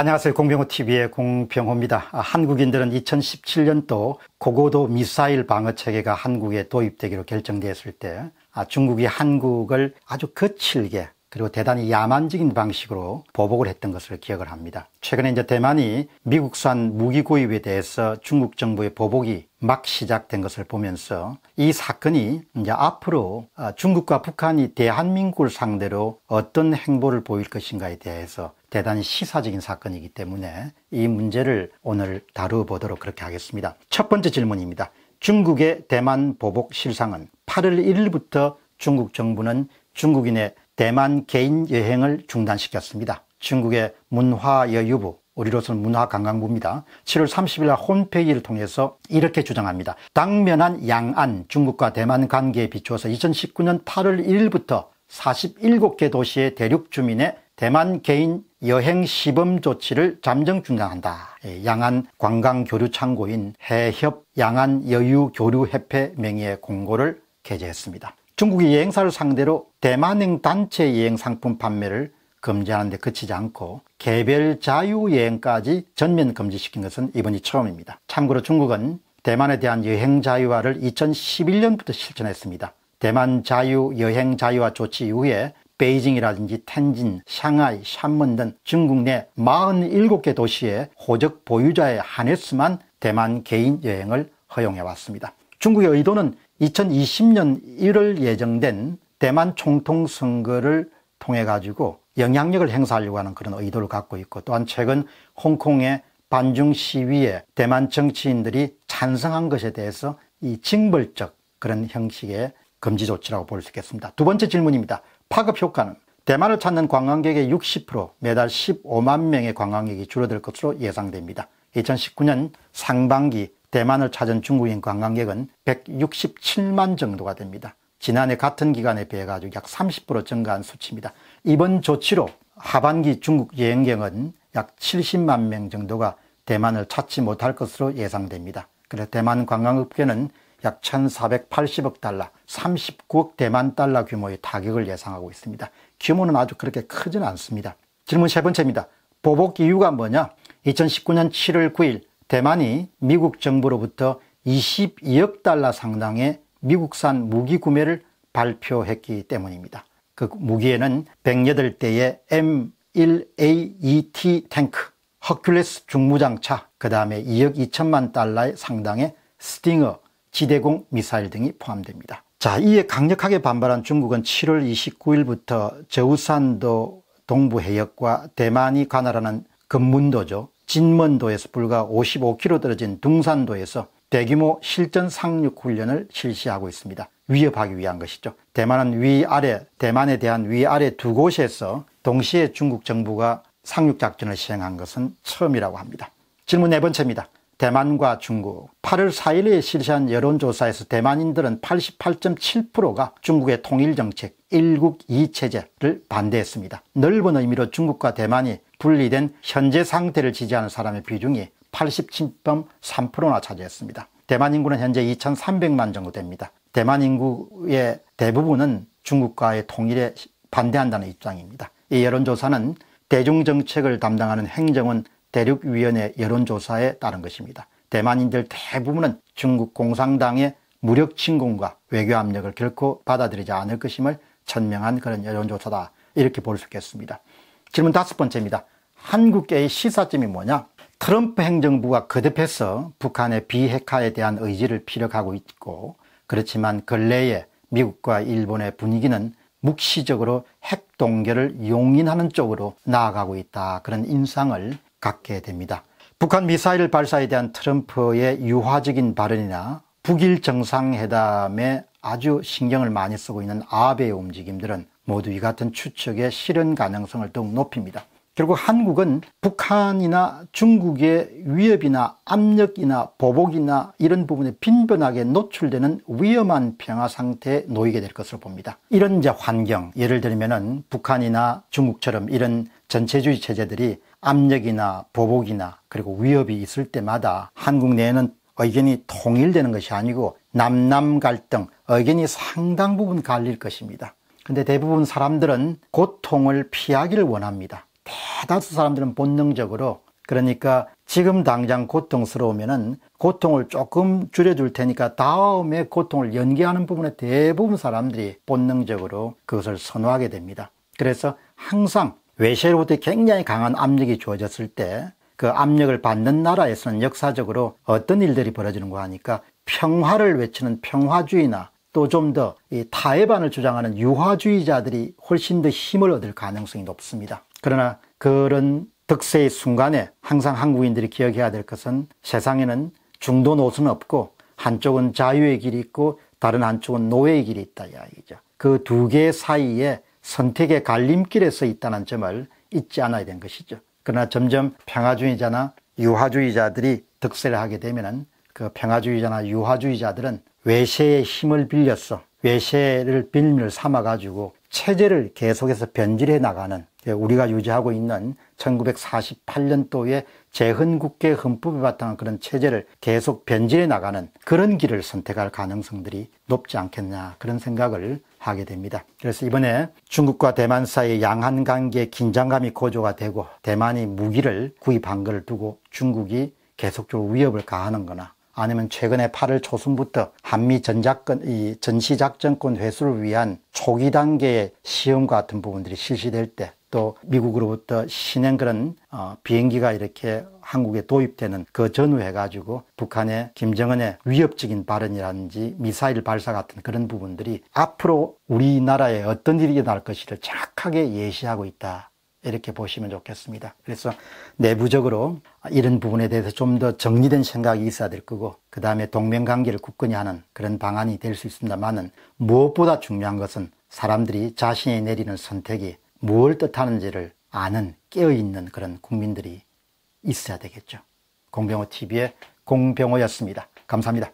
안녕하세요. 공병호TV의 공병호입니다. 아, 한국인들은 2017년도 고고도 미사일 방어 체계가 한국에 도입되기로 결정되었을 때 아, 중국이 한국을 아주 거칠게 그리고 대단히 야만적인 방식으로 보복을 했던 것을 기억을 합니다. 최근에 이제 대만이 미국산 무기 구입에 대해서 중국 정부의 보복이 막 시작된 것을 보면서 이 사건이 이제 앞으로 아, 중국과 북한이 대한민국을 상대로 어떤 행보를 보일 것인가에 대해서 대단히 시사적인 사건이기 때문에 이 문제를 오늘 다루어보도록 그렇게 하겠습니다. 첫 번째 질문입니다. 중국의 대만 보복 실상은 8월 1일부터 중국 정부는 중국인의 대만 개인 여행을 중단시켰습니다. 중국의 문화여유부, 우리로서는 문화관광부입니다. 7월 30일 홈페이지를 통해서 이렇게 주장합니다. 당면한 양안 중국과 대만 관계에 비추어서 2019년 8월 1일부터 47개 도시의 대륙 주민의 대만 개인 여행 시범 조치를 잠정 중단한다. 예, 양안 관광 교류 창고인 해협 양안 여유 교류 협회 명의의 공고를 게재했습니다. 중국이 여행사를 상대로 대만행 단체 여행 상품 판매를 금지하는 데 그치지 않고 개별 자유여행까지 전면 금지시킨 것은 이번이 처음입니다. 참고로 중국은 대만에 대한 여행 자유화를 2011년부터 실천했습니다. 대만 자유 여행 자유화 조치 이후에 베이징이라든지 텐진, 샹하이, 샴문 등 중국 내 47개 도시의 호적 보유자의 한해수만 대만 개인 여행을 허용해 왔습니다. 중국의 의도는 2020년 1월 예정된 대만 총통 선거를 통해 가지고 영향력을 행사하려고 하는 그런 의도를 갖고 있고 또한 최근 홍콩의 반중 시위에 대만 정치인들이 찬성한 것에 대해서 이 징벌적 그런 형식의 금지 조치라고 볼 수 있겠습니다. 두 번째 질문입니다. 파급 효과는 대만을 찾는 관광객의 60% 매달 15만 명의 관광객이 줄어들 것으로 예상됩니다. 2019년 상반기 대만을 찾은 중국인 관광객은 167만 정도가 됩니다. 지난해 같은 기간에 비해 가지고 약 30% 증가한 수치입니다. 이번 조치로 하반기 중국 여행객은 약 70만 명 정도가 대만을 찾지 못할 것으로 예상됩니다. 그래서 대만 관광업계는 약 1,480억 달러, 39억 대만 달러 규모의 타격을 예상하고 있습니다. 규모는 아주 그렇게 크진 않습니다. 질문 세 번째입니다. 보복 이유가 뭐냐? 2019년 7월 9일 대만이 미국 정부로부터 22억 달러 상당의 미국산 무기 구매를 발표했기 때문입니다. 그 무기에는 108대의 m 1 a e t 탱크, 허큘레스 중무장차, 그 다음에 2억 2천만 달러 상당의 스팅어, 지대공 미사일 등이 포함됩니다. 자, 이에 강력하게 반발한 중국은 7월 29일부터 저우산도 동부 해역과 대만이 관할하는 금문도죠. 진문도에서 불과 55km 떨어진 둥산도에서 대규모 실전 상륙 훈련을 실시하고 있습니다. 위협하기 위한 것이죠. 대만은 위아래, 대만에 대한 위아래 두 곳에서 동시에 중국 정부가 상륙작전을 시행한 것은 처음이라고 합니다. 질문 네 번째입니다. 대만과 중국 8월 4일에 실시한 여론조사에서 대만인들은 88.7%가 중국의 통일정책 일국 이체제를 반대했습니다. 넓은 의미로 중국과 대만이 분리된 현재 상태를 지지하는 사람의 비중이 87.3%나 차지했습니다. 대만 인구는 현재 2,300만 정도 됩니다. 대만 인구의 대부분은 중국과의 통일에 반대한다는 입장입니다. 이 여론조사는 대중정책을 담당하는 행정은 대륙위원회 여론조사에 따른 것입니다. 대만인들 대부분은 중국 공산당의 무력 침공과 외교 압력을 결코 받아들이지 않을 것임을 천명한 그런 여론조사다. 이렇게 볼 수 있겠습니다. 질문 다섯 번째입니다. 한국계의 시사점이 뭐냐? 트럼프 행정부가 거듭해서 북한의 비핵화에 대한 의지를 피력하고 있고 그렇지만 근래에 미국과 일본의 분위기는 묵시적으로 핵 동결을 용인하는 쪽으로 나아가고 있다. 그런 인상을 갖게 됩니다. 북한 미사일 발사에 대한 트럼프의 유화적인 발언이나 북일 정상회담에 아주 신경을 많이 쓰고 있는 아베의 움직임들은 모두 이 같은 추측의 실현 가능성을 더욱 높입니다. 결국 한국은 북한이나 중국의 위협이나 압력이나 보복이나 이런 부분에 빈번하게 노출되는 위험한 평화 상태에 놓이게 될 것으로 봅니다. 이런 이제 환경, 예를 들면은 북한이나 중국처럼 이런 전체주의 체제들이 압력이나 보복이나 그리고 위협이 있을 때마다 한국 내에는 의견이 통일되는 것이 아니고 남남 갈등, 의견이 상당 부분 갈릴 것입니다. 근데 대부분 사람들은 고통을 피하기를 원합니다. 대다수 사람들은 본능적으로 그러니까 지금 당장 고통스러우면은 고통을 조금 줄여줄 테니까 다음에 고통을 연기하는 부분에 대부분 사람들이 본능적으로 그것을 선호하게 됩니다. 그래서 항상 외세로부터 굉장히 강한 압력이 주어졌을 때 그 압력을 받는 나라에서는 역사적으로 어떤 일들이 벌어지는 거 하니까 평화를 외치는 평화주의나 또 좀 더 타협안을 주장하는 유화주의자들이 훨씬 더 힘을 얻을 가능성이 높습니다. 그러나 그런 득세의 순간에 항상 한국인들이 기억해야 될 것은 세상에는 중도 노선는 없고 한쪽은 자유의 길이 있고 다른 한쪽은 노예의 길이 있다 이야기죠. 그 두 개 사이에 선택의 갈림길에 서 있다는 점을 잊지 않아야 된 것이죠. 그러나 점점 평화주의자나 유화주의자들이 득세를 하게 되면은 그 평화주의자나 유화주의자들은 외세의 힘을 빌려서 외세를 빌미를 삼아가지고 체제를 계속해서 변질해 나가는 예, 우리가 유지하고 있는 1 9 4 8년도에 재헌국회 헌법에 바탕한 그런 체제를 계속 변질해 나가는 그런 길을 선택할 가능성들이 높지 않겠냐 그런 생각을 하게 됩니다. 그래서 이번에 중국과 대만 사이의 양한 관계 긴장감이 고조가 되고 대만이 무기를 구입한 것을 두고 중국이 계속적으로 위협을 가하는 거나 아니면 최근에 8월 초순부터 한미 전작권, 이 전시작전권 회수를 위한 초기 단계의 시험 같은 부분들이 실시될 때또 미국으로부터 신행 그런 어, 비행기가 이렇게 한국에 도입되는 그 전후 해가지고 북한의 김정은의 위협적인 발언이라든지 미사일 발사 같은 그런 부분들이 앞으로 우리나라에 어떤 일이 일어날 것이를 정확하게 예시하고 있다. 이렇게 보시면 좋겠습니다. 그래서 내부적으로 이런 부분에 대해서 좀 더 정리된 생각이 있어야 될 거고, 그 다음에 동맹관계를 굳건히 하는 그런 방안이 될 수 있습니다만은 무엇보다 중요한 것은 사람들이 자신이 내리는 선택이 무엇을 뜻하는지를 아는 깨어있는 그런 국민들이 있어야 되겠죠. 공병호 TV의 공병호였습니다. 감사합니다.